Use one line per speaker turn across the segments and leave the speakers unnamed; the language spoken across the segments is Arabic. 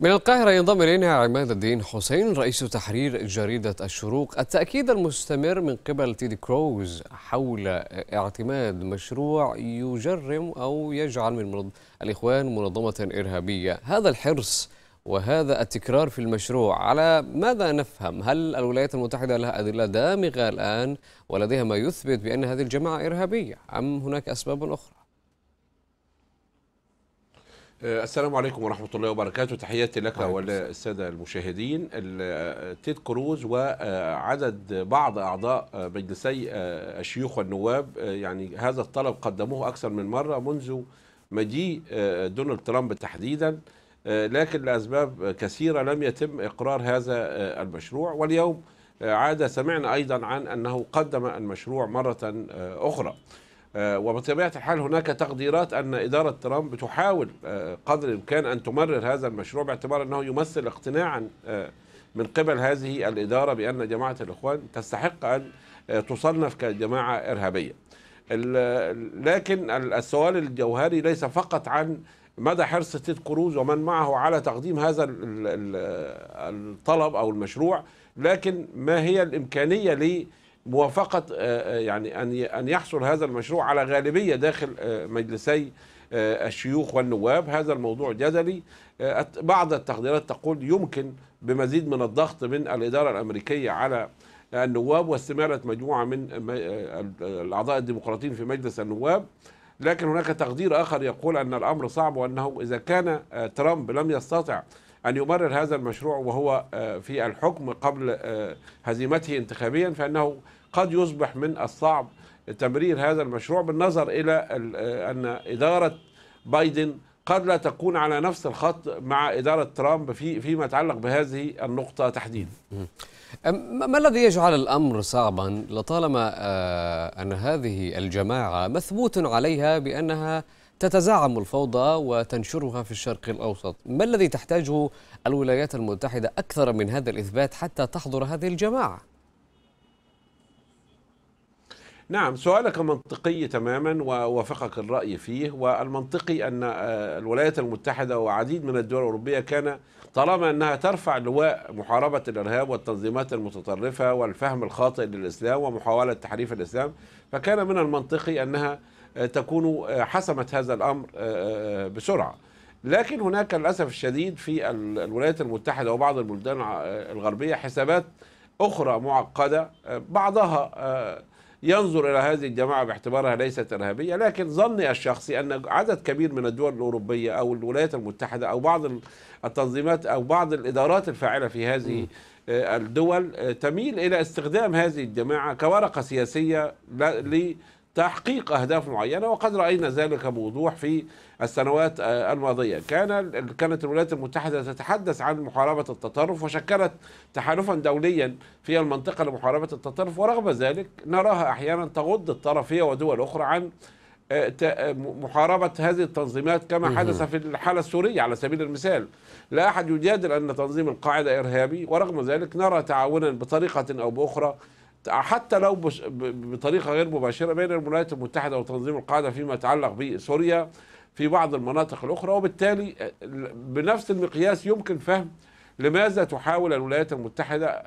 من القاهرة ينضم إلينا عماد الدين حسين رئيس تحرير جريدة الشروق التأكيد المستمر من قبل تيدي كروز حول اعتماد مشروع يجرم أو يجعل من الإخوان منظمة إرهابية هذا الحرص وهذا التكرار في المشروع على ماذا نفهم هل الولايات المتحدة لها أدلة دامغة الآن ولديها ما يثبت بأن هذه الجماعة إرهابية أم هناك أسباب أخرى
آه، السلام عليكم ورحمة الله وبركاته تحياتي لك وللسادة المشاهدين آه، تيد كروز وعدد بعض أعضاء مجلسي آه، الشيوخ والنواب يعني هذا الطلب قدموه أكثر من مرة منذ مجيء دونالد ترامب تحديدا لكن لأسباب كثيرة لم يتم إقرار هذا المشروع واليوم عاد سمعنا أيضا عن أنه قدم المشروع مرة أخرى آه، وبطبيعة الحال هناك تقديرات أن إدارة ترامب تحاول آه، قدر الإمكان أن تمرر هذا المشروع باعتبار أنه يمثل اقتناعا آه، من قبل هذه الإدارة بأن جماعة الإخوان تستحق أن تصنف كجماعة إرهابية لكن السؤال الجوهري ليس فقط عن مدى حرص تيد كروز ومن معه على تقديم هذا الطلب أو المشروع لكن ما هي الإمكانية ليه موافقه آه، آه، يعني ان ان يحصل هذا المشروع على غالبيه داخل آه، مجلسي الشيوخ والنواب هذا الموضوع جدلي بعض التقديرات تقول يمكن بمزيد من الضغط من الاداره الامريكيه على النواب واستماله مجموعه من الاعضاء الديمقراطيين في مجلس النواب لكن هناك تقدير اخر يقول ان الامر صعب وانه اذا كان ترامب لم يستطع أن يمرر هذا المشروع وهو آه، في الحكم قبل آه، هزيمته انتخابيا فإنه قد يصبح من الصعب تمرير هذا المشروع بالنظر إلى آه، أن إدارة بايدن قد لا تكون على نفس الخط مع إدارة ترامب في فيما يتعلق بهذه النقطة تحديدا ما الذي يجعل
الأمر صعبا لطالما أن هذه الجماعة مثبوت عليها بأنها تتزعم الفوضى وتنشرها في الشرق الأوسط ما الذي تحتاجه الولايات المتحدة أكثر من هذا الإثبات حتى تحضر هذه الجماعة؟
نعم سؤالك منطقي تماما ووافقك الرأي فيه والمنطقي أن آه، الولايات المتحدة وعديد من الدول الأوروبية كان طالما أنها ترفع لواء محاربة الإرهاب والتنظيمات المتطرفة والفهم الخاطئ للإسلام ومحاولة تحريف الإسلام فكان من المنطقي أنها تكون آه، حسمت هذا الامر آه، آه، بسرعه. لكن هناك للاسف الشديد في الولايات المتحده وبعض البلدان الغربيه حسابات اخرى معقده بعضها ينظر الى هذه الجماعه باعتبارها ليست ارهابيه لكن ظني الشخصي ان عدد كبير من الدول الاوروبيه او الولايات المتحده او بعض التنظيمات او بعض الادارات الفاعله في هذه الدول تميل الى استخدام هذه الجماعه كورقه سياسيه تحقيق أهداف معينة وقد رأينا ذلك بوضوح في السنوات آه، الماضية كان كانت الولايات المتحدة تتحدث عن محاربة التطرف وشكلت تحالفا دوليا في المنطقة لمحاربة التطرف ورغم ذلك نراها أحيانا تغض الطرفيه ودول أخرى عن آه، آه، محاربة هذه التنظيمات كما حدث في الحالة السورية على سبيل المثال لا أحد يجادل أن تنظيم القاعدة إرهابي ورغم ذلك نرى تعاونا بطريقة أو بأخرى حتى لو بطريقه غير مباشره بين الولايات المتحده وتنظيم القاعده فيما يتعلق بسوريا في بعض المناطق الاخرى وبالتالي بنفس المقياس يمكن فهم لماذا تحاول الولايات المتحده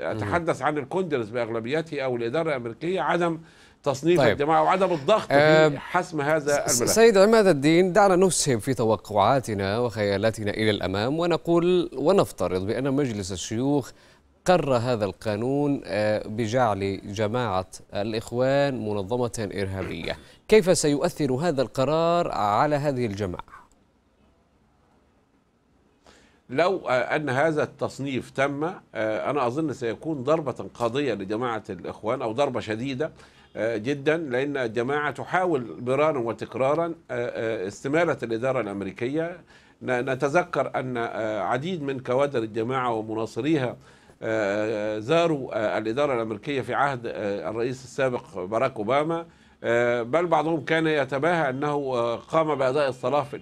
اتحدث عن الكونجرس باغلبيته او الاداره الامريكيه عدم تصنيف طيب. الجماعه وعدم الضغط في حسم هذا الملف. سيد
عماد الدين دعنا نسهم في توقعاتنا وخيالاتنا الى الامام ونقول ونفترض بان مجلس الشيوخ قر هذا القانون آه، بجعل جماعة الإخوان منظمة إرهابية كيف سيؤثر
هذا القرار على هذه الجماعة؟ لو آه، أن هذا التصنيف تم آه، أنا أظن سيكون ضربة قاضية لجماعة الإخوان أو ضربة شديدة جدا لأن الجماعة تحاول مرارا وتكرارا استمالة الإدارة الأمريكية نتذكر أن عديد من كوادر الجماعة ومناصريها زاروا آه، الإدارة الأمريكية في عهد آه، الرئيس السابق باراك أوباما آه، بل بعضهم كان يتباهى أنه قام بأداء الصلاة في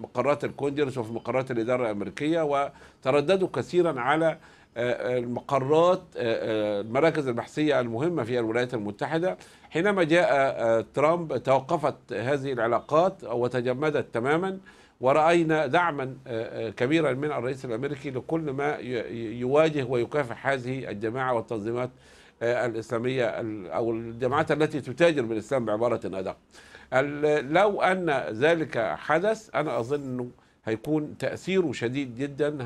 مقرات الكونجرس وفي مقرات الإدارة الأمريكية وترددوا كثيرا على المقرات المراكز البحثية المهمة في الولايات المتحدة حينما جاء ترامب توقفت هذه العلاقات وتجمدت تماما ورأينا دعما آه، آه، كبيرا من الرئيس الأمريكي لكل ما يواجه ويكافح هذه الجماعة والتنظيمات آه، الإسلامية أو الجماعات التي تتاجر بالإسلام بعبارة أدق لو أن ذلك حدث أنا أظن أنه هيكون تأثيره شديد جدا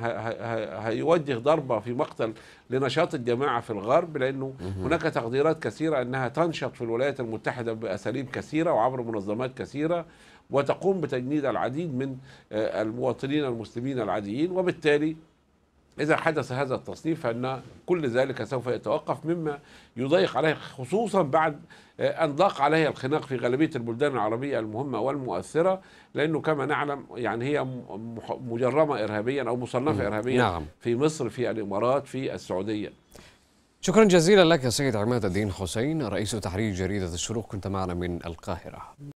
هيوجه ضربة في مقتل لنشاط الجماعة في الغرب لأنه هناك تقديرات كثيرة أنها تنشط في الولايات المتحدة بأساليب كثيرة وعبر منظمات كثيرة وتقوم بتجنيد العديد من آه، المواطنين المسلمين العاديين وبالتالي إذا حدث هذا التصنيف فإن كل ذلك سوف يتوقف مما يضيق عليه خصوصا بعد آه، أن ضاق عليه الخناق في غالبية البلدان العربية المهمة والمؤثرة لأنه كما نعلم يعني هي مجرمة إرهابيا أو مصنفة إرهابيا نعم. في مصر في الإمارات في السعودية
شكرا جزيلا لك سيد عماد الدين حسين رئيس تحرير جريدة الشروق كنت معنا من القاهرة